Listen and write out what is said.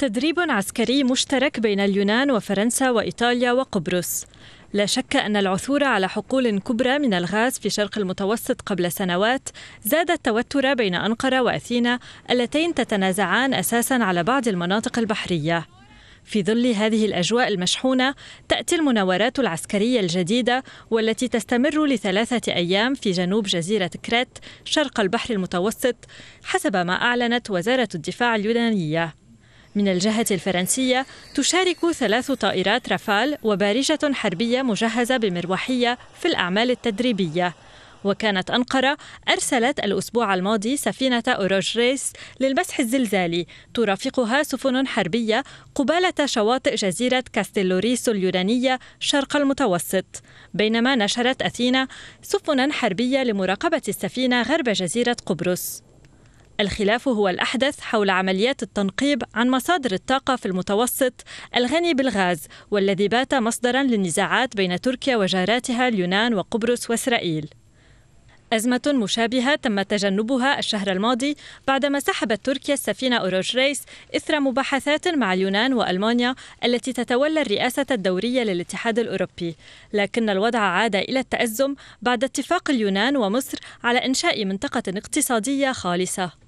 تدريب عسكري مشترك بين اليونان وفرنسا وإيطاليا وقبرص لا شك أن العثور على حقول كبرى من الغاز في شرق المتوسط قبل سنوات زاد التوتر بين أنقرة وأثينا اللتين تتنازعان أساسا على بعض المناطق البحرية في ظل هذه الأجواء المشحونة تأتي المناورات العسكرية الجديدة والتي تستمر لثلاثة أيام في جنوب جزيرة كريت شرق البحر المتوسط حسب ما أعلنت وزارة الدفاع اليونانية من الجهة الفرنسية تشارك ثلاث طائرات رافال وبارجة حربية مجهزة بمروحية في الأعمال التدريبية وكانت أنقرة أرسلت الأسبوع الماضي سفينة أوروج ريس للمسح الزلزالي ترافقها سفن حربية قبالة شواطئ جزيرة كاستيلوريسو اليونانية شرق المتوسط بينما نشرت أثينا سفنا حربية لمراقبة السفينة غرب جزيرة قبرص الخلاف هو الأحدث حول عمليات التنقيب عن مصادر الطاقة في المتوسط الغني بالغاز والذي بات مصدرا للنزاعات بين تركيا وجاراتها اليونان وقبرص وإسرائيل أزمة مشابهة تم تجنبها الشهر الماضي بعدما سحبت تركيا السفينة أوروج ريس إثر مباحثات مع اليونان وألمانيا التي تتولى الرئاسة الدورية للاتحاد الأوروبي لكن الوضع عاد إلى التأزم بعد اتفاق اليونان ومصر على إنشاء منطقة اقتصادية خالصة